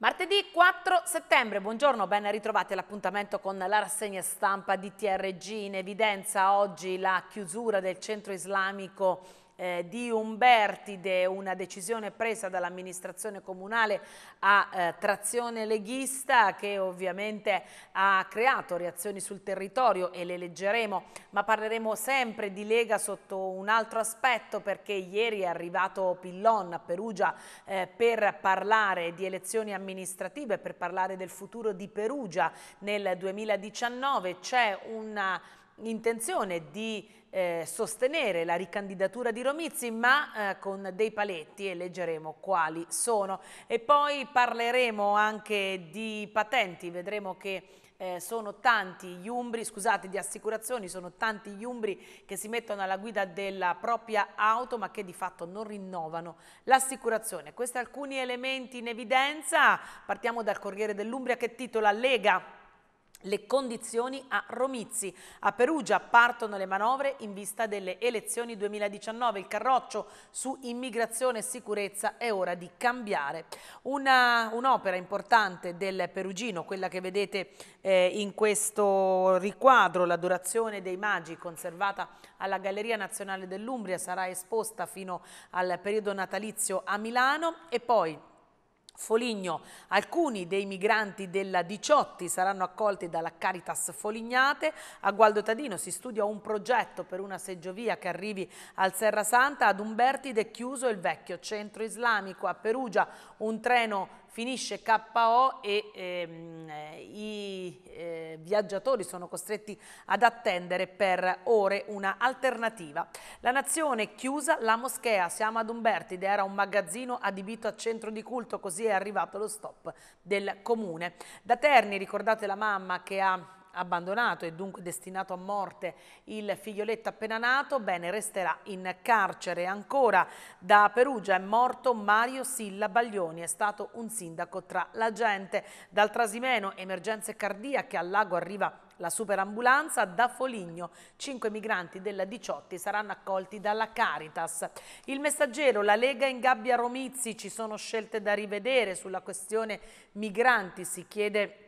Martedì 4 settembre, buongiorno, ben ritrovati all'appuntamento con la rassegna stampa di TRG. In evidenza oggi la chiusura del centro islamico eh, di Umbertide, una decisione presa dall'amministrazione comunale a eh, trazione leghista che ovviamente ha creato reazioni sul territorio e le leggeremo, ma parleremo sempre di Lega sotto un altro aspetto perché ieri è arrivato Pillon a Perugia eh, per parlare di elezioni amministrative, per parlare del futuro di Perugia nel 2019, c'è un'intenzione di eh, sostenere la ricandidatura di Romizzi ma eh, con dei paletti e leggeremo quali sono. E poi parleremo anche di patenti, vedremo che eh, sono tanti gli umbri, scusate, di assicurazioni, sono tanti gli umbri che si mettono alla guida della propria auto ma che di fatto non rinnovano l'assicurazione. Questi alcuni elementi in evidenza, partiamo dal Corriere dell'Umbria che titola Lega le condizioni a Romizzi. A Perugia partono le manovre in vista delle elezioni 2019. Il carroccio su immigrazione e sicurezza è ora di cambiare. Un'opera un importante del Perugino, quella che vedete eh, in questo riquadro, l'adorazione dei magi, conservata alla Galleria Nazionale dell'Umbria, sarà esposta fino al periodo natalizio a Milano e poi Foligno. Alcuni dei migranti della 18 saranno accolti dalla Caritas Folignate. A Gualdo Tadino si studia un progetto per una seggiovia che arrivi al Serra Santa. Ad Umbertide è chiuso il vecchio centro islamico. A Perugia un treno finisce KO e ehm, i eh, viaggiatori sono costretti ad attendere per ore una alternativa. La nazione chiusa, la moschea, siamo ad Umbertide, era un magazzino adibito a centro di culto, così è arrivato lo stop del comune. Da Terni, ricordate la mamma che ha abbandonato e dunque destinato a morte il figlioletto appena nato, bene, resterà in carcere. Ancora da Perugia è morto Mario Silla Baglioni, è stato un sindaco tra la gente. Dal Trasimeno, emergenze cardiache, al lago arriva la superambulanza da Foligno. Cinque migranti della 18 saranno accolti dalla Caritas. Il messaggero, la Lega in gabbia Romizzi, ci sono scelte da rivedere sulla questione migranti, si chiede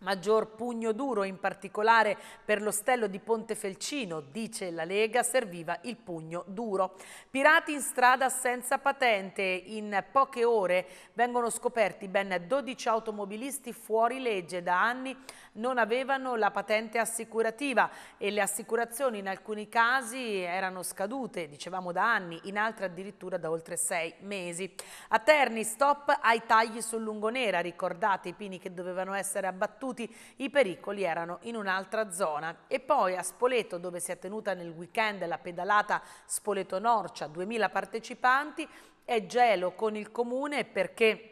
Maggior pugno duro in particolare per l'ostello di Pontefelcino, dice la Lega, serviva il pugno duro. Pirati in strada senza patente, in poche ore vengono scoperti ben 12 automobilisti fuori legge da anni non avevano la patente assicurativa e le assicurazioni in alcuni casi erano scadute, dicevamo da anni, in altri addirittura da oltre sei mesi. A Terni stop ai tagli sul Lungonera, ricordate i pini che dovevano essere abbattuti, i pericoli erano in un'altra zona. E poi a Spoleto dove si è tenuta nel weekend la pedalata Spoleto Norcia, 2000 partecipanti, è gelo con il comune perché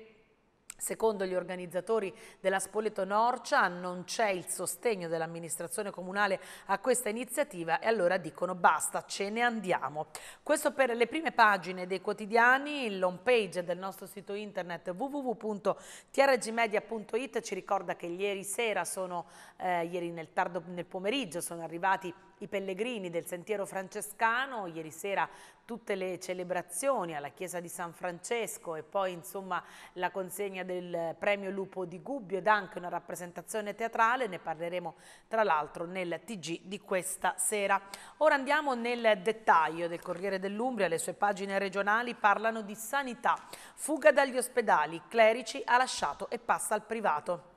Secondo gli organizzatori della Spoleto Norcia non c'è il sostegno dell'amministrazione comunale a questa iniziativa e allora dicono basta, ce ne andiamo. Questo per le prime pagine dei quotidiani, l'home page del nostro sito internet www.trgmedia.it ci ricorda che ieri sera, sono, eh, ieri nel tardo nel pomeriggio, sono arrivati i pellegrini del sentiero francescano, ieri sera tutte le celebrazioni alla chiesa di San Francesco e poi insomma la consegna del premio Lupo di Gubbio ed anche una rappresentazione teatrale, ne parleremo tra l'altro nel TG di questa sera. Ora andiamo nel dettaglio del Corriere dell'Umbria, le sue pagine regionali parlano di sanità, fuga dagli ospedali, clerici ha lasciato e passa al privato.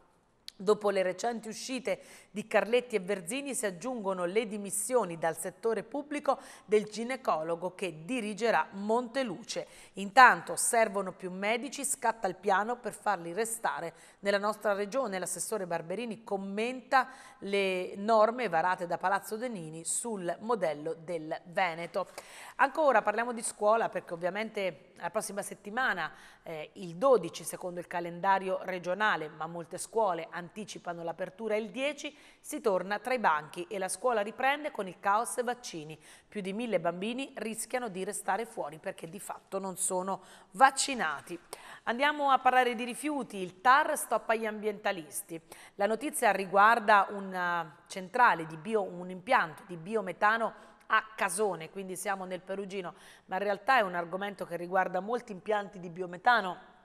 Dopo le recenti uscite di Carletti e Verzini si aggiungono le dimissioni dal settore pubblico del ginecologo che dirigerà Monteluce. Intanto servono più medici, scatta il piano per farli restare nella nostra regione. L'assessore Barberini commenta le norme varate da Palazzo Denini sul modello del Veneto. Ancora parliamo di scuola perché ovviamente la prossima settimana, eh, il 12 secondo il calendario regionale, ma molte scuole hanno anticipano l'apertura il 10, si torna tra i banchi e la scuola riprende con il caos vaccini. Più di mille bambini rischiano di restare fuori perché di fatto non sono vaccinati. Andiamo a parlare di rifiuti, il TAR stoppa gli ambientalisti. La notizia riguarda un eh, centrale di bio, un impianto di biometano a Casone, quindi siamo nel Perugino, ma in realtà è un argomento che riguarda molti impianti di biometano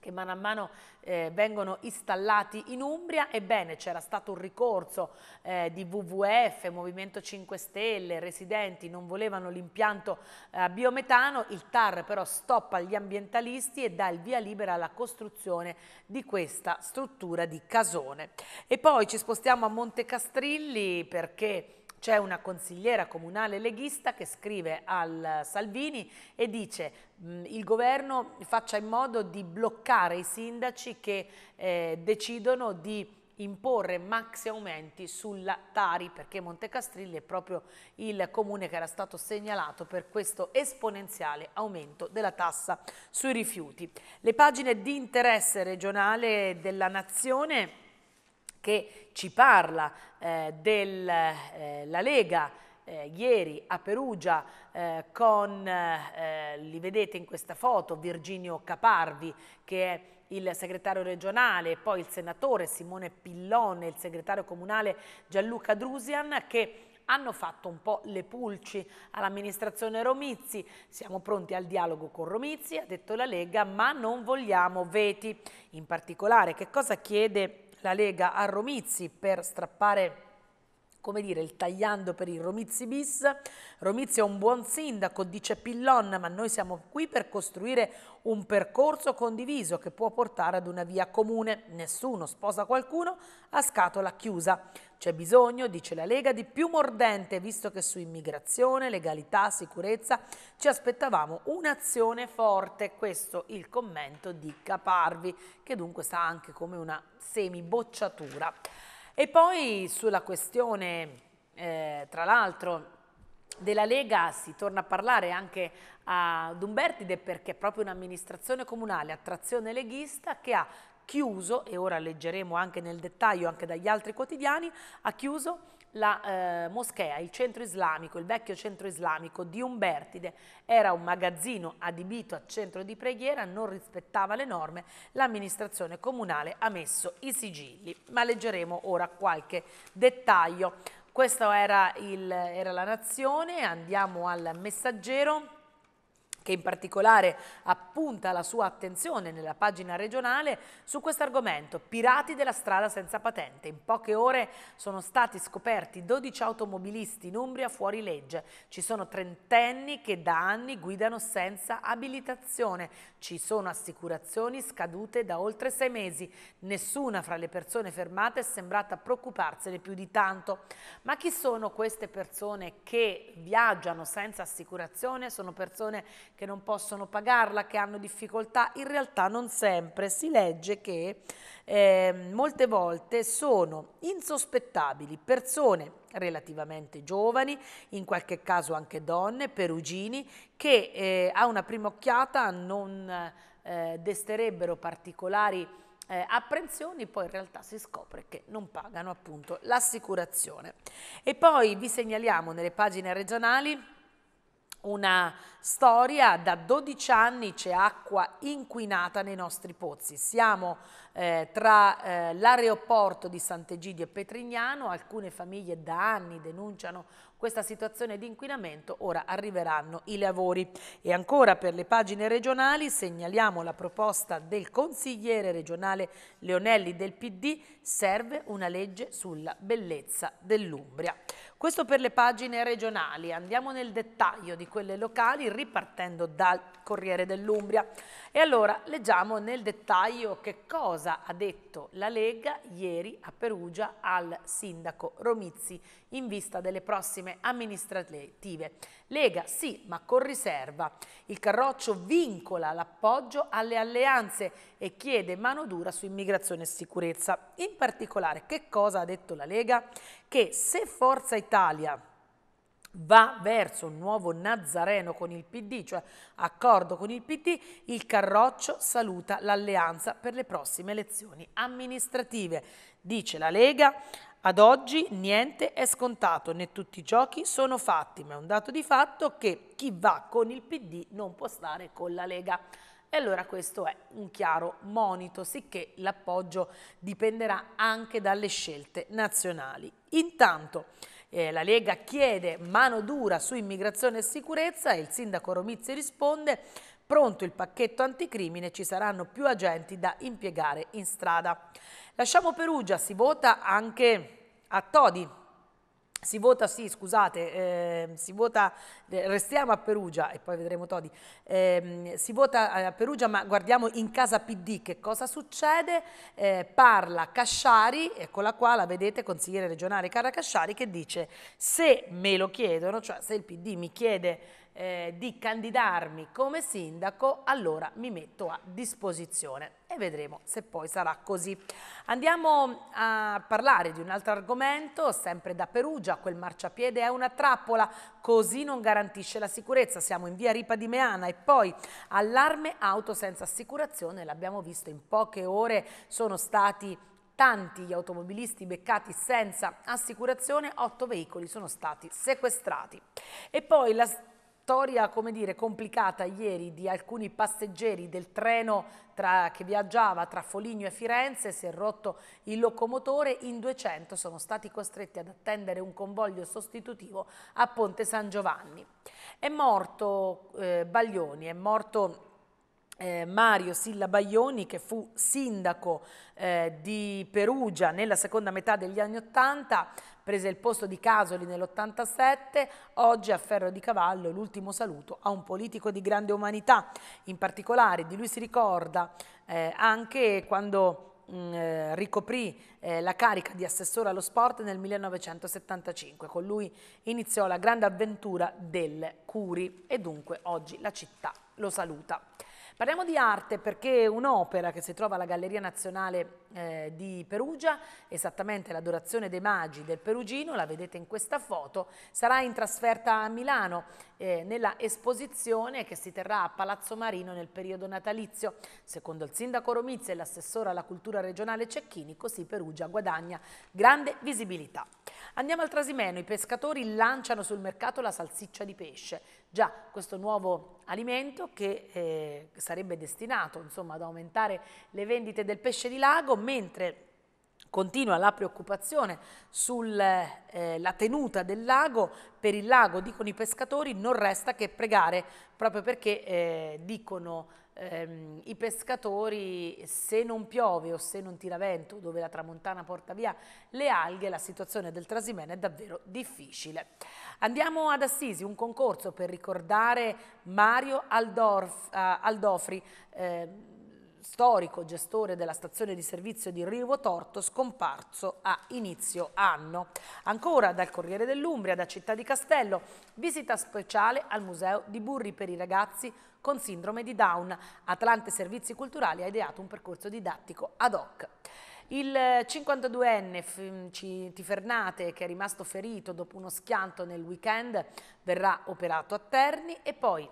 che mano a mano eh, vengono installati in Umbria, ebbene c'era stato un ricorso eh, di WWF, Movimento 5 Stelle, residenti non volevano l'impianto eh, biometano, il TAR però stoppa gli ambientalisti e dà il via libera alla costruzione di questa struttura di Casone. E poi ci spostiamo a Montecastrilli perché c'è una consigliera comunale leghista che scrive al Salvini e dice mm, il governo faccia in modo di bloccare i sindaci che eh, decidono di imporre maxi aumenti sulla Tari perché Montecastrilli è proprio il comune che era stato segnalato per questo esponenziale aumento della tassa sui rifiuti. Le pagine di interesse regionale della Nazione che ci parla eh, della eh, Lega eh, ieri a Perugia eh, con, eh, eh, li vedete in questa foto, Virginio Caparvi che è il segretario regionale e poi il senatore Simone Pillone, il segretario comunale Gianluca Drusian che hanno fatto un po' le pulci all'amministrazione Romizzi. Siamo pronti al dialogo con Romizzi, ha detto la Lega, ma non vogliamo veti. In particolare, che cosa chiede la Lega a Romizzi per strappare come dire, il tagliando per il Romizzi bis. Romizzi è un buon sindaco, dice Pillon, ma noi siamo qui per costruire un percorso condiviso che può portare ad una via comune. Nessuno sposa qualcuno a scatola chiusa. C'è bisogno, dice la Lega, di più mordente, visto che su immigrazione, legalità, sicurezza ci aspettavamo un'azione forte. Questo il commento di Caparvi, che dunque sa anche come una semibocciatura. E poi sulla questione, eh, tra l'altro, della Lega si torna a parlare anche ad Umbertide perché è proprio un'amministrazione comunale a trazione leghista che ha chiuso, e ora leggeremo anche nel dettaglio anche dagli altri quotidiani, ha chiuso la eh, moschea, il centro islamico, il vecchio centro islamico di Umbertide era un magazzino adibito a centro di preghiera, non rispettava le norme, l'amministrazione comunale ha messo i sigilli. Ma leggeremo ora qualche dettaglio. Questa era, era la nazione, andiamo al messaggero che in particolare appunta la sua attenzione nella pagina regionale su questo argomento, pirati della strada senza patente. In poche ore sono stati scoperti 12 automobilisti in Umbria fuori legge. Ci sono trentenni che da anni guidano senza abilitazione. Ci sono assicurazioni scadute da oltre sei mesi. Nessuna fra le persone fermate è sembrata preoccuparsene più di tanto. Ma chi sono queste persone che viaggiano senza assicurazione? Sono persone che non possono pagarla, che hanno difficoltà, in realtà non sempre si legge che eh, molte volte sono insospettabili persone relativamente giovani, in qualche caso anche donne, perugini, che eh, a una prima occhiata non eh, desterebbero particolari eh, apprensioni, poi in realtà si scopre che non pagano appunto l'assicurazione. E poi vi segnaliamo nelle pagine regionali una storia, da 12 anni c'è acqua inquinata nei nostri pozzi, siamo eh, tra eh, l'aeroporto di Sant'Egidio e Petrignano, alcune famiglie da anni denunciano questa situazione di inquinamento, ora arriveranno i lavori. E ancora per le pagine regionali segnaliamo la proposta del consigliere regionale Leonelli del PD, serve una legge sulla bellezza dell'Umbria. Questo per le pagine regionali, andiamo nel dettaglio di quelle locali ripartendo dal Corriere dell'Umbria. E allora leggiamo nel dettaglio che cosa cosa ha detto la Lega ieri a Perugia al sindaco Romizzi in vista delle prossime amministrative. Lega sì, ma con riserva. Il Carroccio vincola l'appoggio alle alleanze e chiede mano dura su immigrazione e sicurezza. In particolare, che cosa ha detto la Lega? Che se Forza Italia va verso un nuovo Nazareno con il PD, cioè accordo con il PD, il Carroccio saluta l'alleanza per le prossime elezioni amministrative. Dice la Lega, ad oggi niente è scontato, né tutti i giochi sono fatti, ma è un dato di fatto che chi va con il PD non può stare con la Lega. E allora questo è un chiaro monito, sicché l'appoggio dipenderà anche dalle scelte nazionali. Intanto... Eh, la Lega chiede mano dura su immigrazione e sicurezza e il sindaco Romizzi risponde pronto il pacchetto anticrimine, ci saranno più agenti da impiegare in strada. Lasciamo Perugia, si vota anche a Todi, si vota, sì, scusate, eh, si vota, eh, restiamo a Perugia e poi vedremo Todi, eh, si vota a Perugia ma guardiamo in casa PD che cosa succede, eh, parla Casciari, eccola qua, la vedete, consigliere regionale Cara Casciari che dice se me lo chiedono, cioè se il PD mi chiede eh, di candidarmi come sindaco, allora mi metto a disposizione e vedremo se poi sarà così. Andiamo a parlare di un altro argomento, sempre da Perugia, quel marciapiede è una trappola, così non garantisce la sicurezza, siamo in via Ripa di Meana e poi allarme auto senza assicurazione, l'abbiamo visto in poche ore, sono stati tanti gli automobilisti beccati senza assicurazione, otto veicoli sono stati sequestrati. E poi la storia, come dire, complicata ieri di alcuni passeggeri del treno tra, che viaggiava tra Foligno e Firenze, si è rotto il locomotore, in 200 sono stati costretti ad attendere un convoglio sostitutivo a Ponte San Giovanni. È morto eh, Baglioni, è morto eh, Mario Silla Baglioni che fu sindaco eh, di Perugia nella seconda metà degli anni Ottanta, prese il posto di Casoli nell'87, oggi a Ferro di Cavallo l'ultimo saluto a un politico di grande umanità, in particolare di lui si ricorda eh, anche quando mm, eh, ricoprì eh, la carica di assessore allo sport nel 1975. Con lui iniziò la grande avventura del Curi e dunque oggi la città lo saluta. Parliamo di arte perché un'opera che si trova alla Galleria Nazionale eh, di Perugia, esattamente l'Adorazione dei Magi del Perugino, la vedete in questa foto, sarà in trasferta a Milano eh, nella esposizione che si terrà a Palazzo Marino nel periodo natalizio. Secondo il sindaco Romizia e l'assessore alla cultura regionale Cecchini, così Perugia guadagna grande visibilità. Andiamo al Trasimeno, i pescatori lanciano sul mercato la salsiccia di pesce già questo nuovo alimento che eh, sarebbe destinato insomma, ad aumentare le vendite del pesce di lago, mentre Continua la preoccupazione sulla eh, tenuta del lago, per il lago dicono i pescatori non resta che pregare, proprio perché eh, dicono ehm, i pescatori se non piove o se non tira vento dove la tramontana porta via le alghe la situazione del Trasimene è davvero difficile. Andiamo ad Assisi, un concorso per ricordare Mario Aldorf, eh, Aldofri, eh, storico gestore della stazione di servizio di Rivo Torto, scomparso a inizio anno. Ancora dal Corriere dell'Umbria, da Città di Castello, visita speciale al Museo di Burri per i ragazzi con sindrome di Down. Atlante Servizi Culturali ha ideato un percorso didattico ad hoc. Il 52enne Tifernate, che è rimasto ferito dopo uno schianto nel weekend, verrà operato a Terni e poi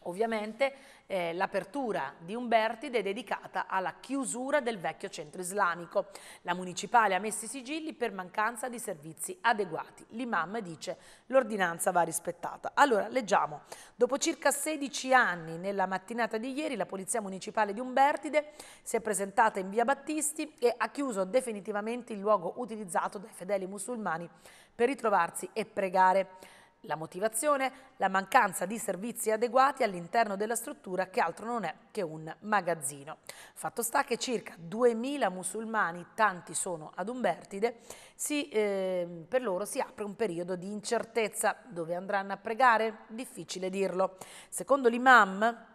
Ovviamente eh, l'apertura di Umbertide è dedicata alla chiusura del vecchio centro islamico. La municipale ha messo i sigilli per mancanza di servizi adeguati. L'imam dice l'ordinanza va rispettata. Allora, leggiamo. Dopo circa 16 anni, nella mattinata di ieri, la Polizia Municipale di Umbertide si è presentata in via Battisti e ha chiuso definitivamente il luogo utilizzato dai fedeli musulmani per ritrovarsi e pregare. La motivazione? La mancanza di servizi adeguati all'interno della struttura che altro non è che un magazzino. Fatto sta che circa 2.000 musulmani, tanti sono ad Umbertide, si, eh, per loro si apre un periodo di incertezza. Dove andranno a pregare? Difficile dirlo. Secondo l'imam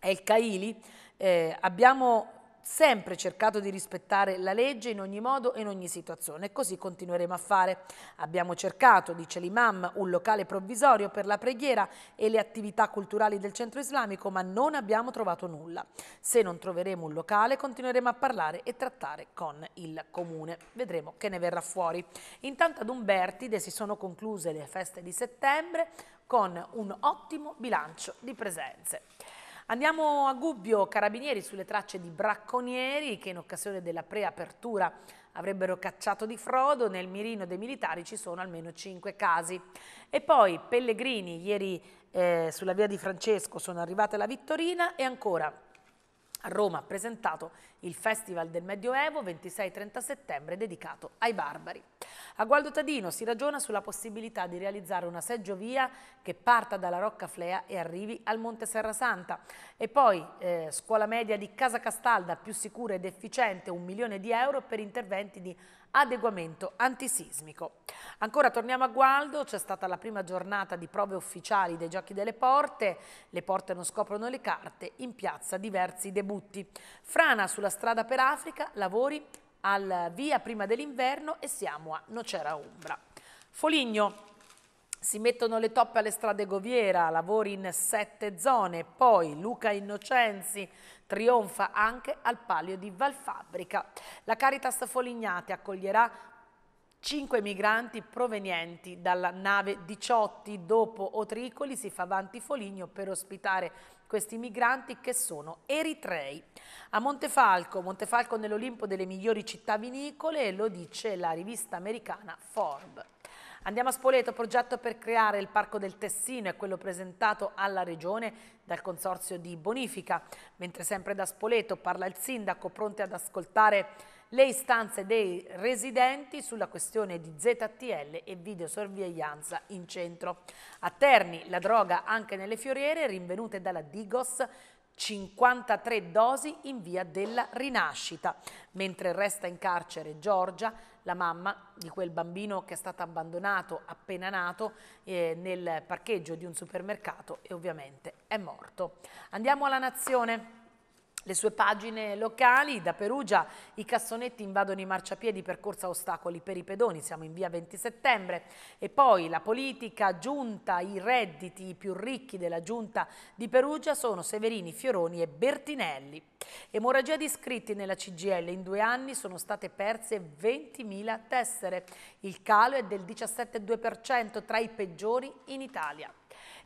El Kaili eh, abbiamo sempre cercato di rispettare la legge in ogni modo e in ogni situazione e così continueremo a fare. Abbiamo cercato, dice l'imam, un locale provvisorio per la preghiera e le attività culturali del centro islamico, ma non abbiamo trovato nulla. Se non troveremo un locale continueremo a parlare e trattare con il comune. Vedremo che ne verrà fuori. Intanto ad Umbertide si sono concluse le feste di settembre con un ottimo bilancio di presenze. Andiamo a Gubbio, carabinieri sulle tracce di bracconieri che in occasione della preapertura avrebbero cacciato di frodo, nel mirino dei militari ci sono almeno 5 casi. E poi Pellegrini, ieri eh, sulla via di Francesco sono arrivate la Vittorina e ancora a Roma ha presentato il Festival del Medioevo 26-30 settembre dedicato ai barbari. A Gualdo Tadino si ragiona sulla possibilità di realizzare una seggiovia che parta dalla Rocca Flea e arrivi al Monte Serra Santa. E poi eh, scuola media di Casa Castalda più sicura ed efficiente, un milione di euro per interventi di adeguamento antisismico. Ancora torniamo a Gualdo, c'è stata la prima giornata di prove ufficiali dei giochi delle porte, le porte non scoprono le carte, in piazza diversi debutti. Frana sulla strada per Africa, lavori al via prima dell'inverno e siamo a Nocera Umbra. Foligno, si mettono le toppe alle strade Goviera, lavori in sette zone, poi Luca Innocenzi trionfa anche al palio di Valfabbrica. La Caritas Folignate accoglierà Cinque migranti provenienti dalla nave Diciotti. dopo Otricoli si fa avanti Foligno per ospitare questi migranti che sono eritrei. A Montefalco, Montefalco nell'Olimpo delle migliori città vinicole, lo dice la rivista americana Forbes. Andiamo a Spoleto, progetto per creare il Parco del Tessino è quello presentato alla Regione dal Consorzio di Bonifica. Mentre sempre da Spoleto parla il Sindaco, pronte ad ascoltare le istanze dei residenti sulla questione di ZTL e videosorveglianza in centro. A Terni la droga anche nelle fioriere, rinvenute dalla Digos, 53 dosi in via della rinascita, mentre resta in carcere Giorgia, la mamma di quel bambino che è stato abbandonato appena nato eh, nel parcheggio di un supermercato e ovviamente è morto. Andiamo alla nazione le sue pagine locali, da Perugia i cassonetti invadono i marciapiedi percorsa corsa ostacoli per i pedoni, siamo in via 20 settembre, e poi la politica, giunta, i redditi i più ricchi della giunta di Perugia sono Severini, Fioroni e Bertinelli. Emorragia di iscritti nella CGL, in due anni sono state perse 20.000 tessere, il calo è del 17,2% tra i peggiori in Italia.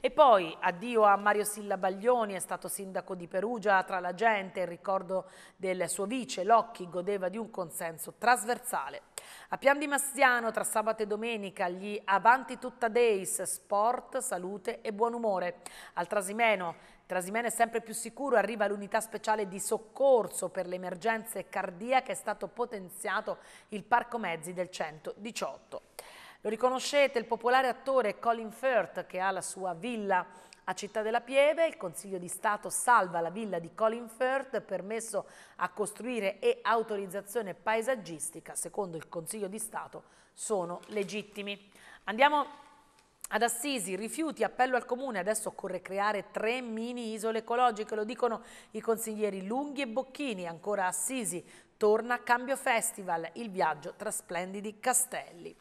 E poi addio a Mario Silla Baglioni, è stato sindaco di Perugia, tra la gente il ricordo del suo vice Locchi godeva di un consenso trasversale. A Pian di Massiano tra sabato e domenica gli Avanti Tutta Days, sport, salute e buon umore. Al Trasimeno Trasimene è sempre più sicuro, arriva l'unità speciale di soccorso per le emergenze cardiache, è stato potenziato il parco mezzi del 118. Lo riconoscete, il popolare attore Colin Firth che ha la sua villa a Città della Pieve, il Consiglio di Stato salva la villa di Colin Firth, permesso a costruire e autorizzazione paesaggistica, secondo il Consiglio di Stato, sono legittimi. Andiamo ad Assisi, rifiuti, appello al comune, adesso occorre creare tre mini isole ecologiche, lo dicono i consiglieri Lunghi e Bocchini, ancora Assisi, torna Cambio Festival, il viaggio tra splendidi castelli.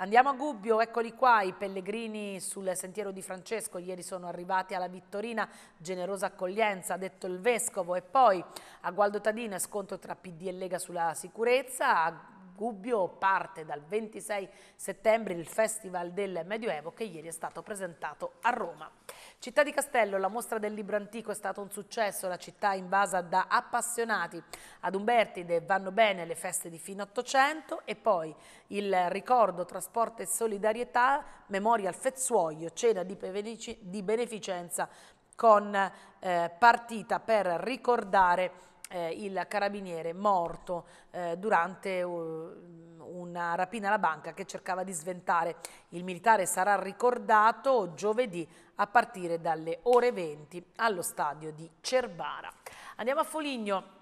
Andiamo a Gubbio, eccoli qua i pellegrini sul sentiero di Francesco, ieri sono arrivati alla Vittorina, generosa accoglienza, ha detto il Vescovo, e poi a Gualdo Tadino scontro tra PD e Lega sulla sicurezza, a Gubbio parte dal 26 settembre il Festival del Medioevo che ieri è stato presentato a Roma. Città di Castello, la mostra del libro antico è stato un successo, la città è invasa da appassionati. Ad Umbertide vanno bene le feste di fine 800 e poi il ricordo, trasporto e solidarietà, memoria al Fezzuoio, cena di, beneficenza con eh, partita per ricordare eh, il carabiniere morto eh, durante uh, una rapina alla banca che cercava di sventare. Il militare sarà ricordato giovedì a partire dalle ore 20 allo stadio di Cervara. Andiamo a Foligno.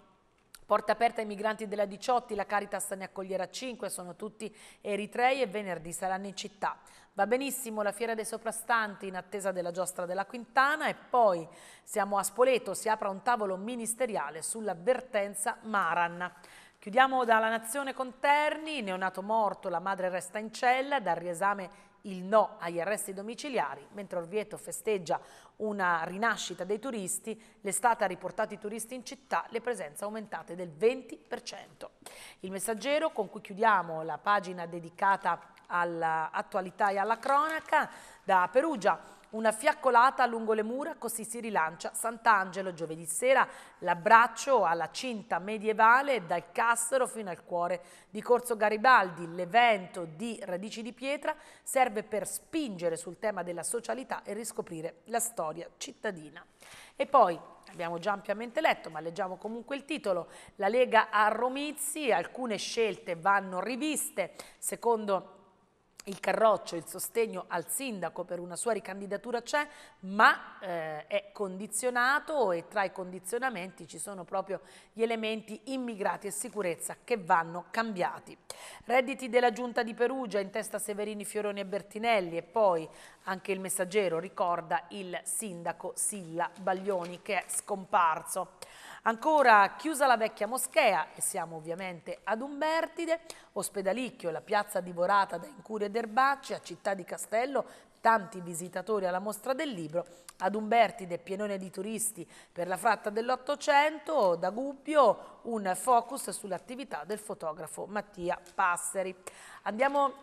Porta aperta ai migranti della 18, la Caritas ne accoglierà 5, sono tutti eritrei e venerdì saranno in città. Va benissimo la Fiera dei Soprastanti in attesa della giostra della Quintana e poi siamo a Spoleto, si apre un tavolo ministeriale sull'avvertenza Maran. Chiudiamo dalla Nazione con Terni, neonato morto, la madre resta in cella, dal riesame il no agli arresti domiciliari, mentre Orvieto festeggia una rinascita dei turisti, l'estate ha riportato i turisti in città, le presenze aumentate del 20%. Il messaggero con cui chiudiamo la pagina dedicata all'attualità e alla cronaca da Perugia una fiaccolata lungo le mura, così si rilancia Sant'Angelo. Giovedì sera l'abbraccio alla cinta medievale dal Cassero fino al cuore di Corso Garibaldi. L'evento di Radici di Pietra serve per spingere sul tema della socialità e riscoprire la storia cittadina. E poi abbiamo già ampiamente letto, ma leggiamo comunque il titolo. La Lega a Romizzi, alcune scelte vanno riviste, secondo il carroccio, il sostegno al sindaco per una sua ricandidatura c'è, ma eh, è condizionato e tra i condizionamenti ci sono proprio gli elementi immigrati e sicurezza che vanno cambiati. Redditi della Giunta di Perugia, in testa Severini, Fioroni e Bertinelli e poi anche il messaggero ricorda il sindaco Silla Baglioni che è scomparso. Ancora chiusa la vecchia moschea e siamo ovviamente ad Umbertide, Ospedalicchio, la piazza divorata da incurie ed erbacce, a Città di Castello tanti visitatori alla mostra del libro, ad Umbertide pienone di turisti per la fratta dell'Ottocento, da Gubbio un focus sull'attività del fotografo Mattia Passeri. Andiamo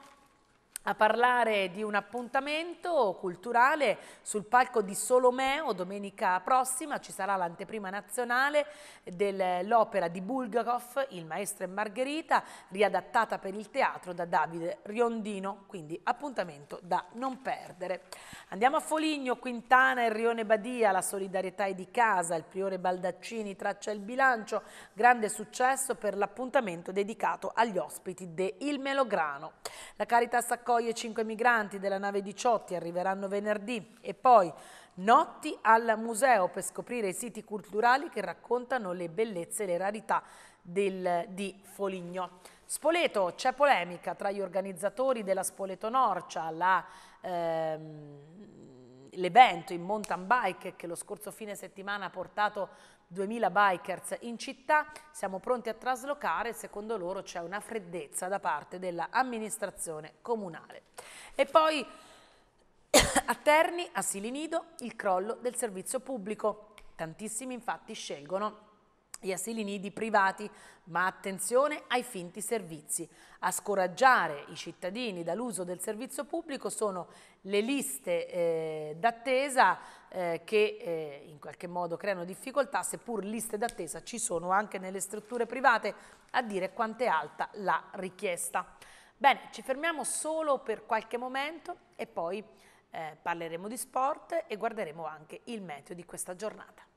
a parlare di un appuntamento culturale sul palco di Solomeo domenica prossima ci sarà l'anteprima nazionale dell'opera di Bulgakov Il maestro e Margherita riadattata per il teatro da Davide Riondino quindi appuntamento da non perdere andiamo a Foligno, Quintana e Rione Badia la solidarietà è di casa il priore Baldaccini traccia il bilancio grande successo per l'appuntamento dedicato agli ospiti de Il Melograno la Caritas accorda accoglie 5 migranti della nave 18, arriveranno venerdì e poi notti al museo per scoprire i siti culturali che raccontano le bellezze e le rarità del, di Foligno. Spoleto c'è polemica tra gli organizzatori della Spoleto Norcia, ehm, l'evento ehm, in mountain bike che lo scorso fine settimana ha portato 2000 bikers in città, siamo pronti a traslocare, secondo loro c'è una freddezza da parte dell'amministrazione comunale. E poi a Terni, a Silinido, il crollo del servizio pubblico. Tantissimi infatti scelgono gli asili nidi privati, ma attenzione ai finti servizi. A scoraggiare i cittadini dall'uso del servizio pubblico sono le liste eh, d'attesa eh, che eh, in qualche modo creano difficoltà, seppur liste d'attesa ci sono anche nelle strutture private, a dire quanto è alta la richiesta. Bene, ci fermiamo solo per qualche momento e poi eh, parleremo di sport e guarderemo anche il meteo di questa giornata.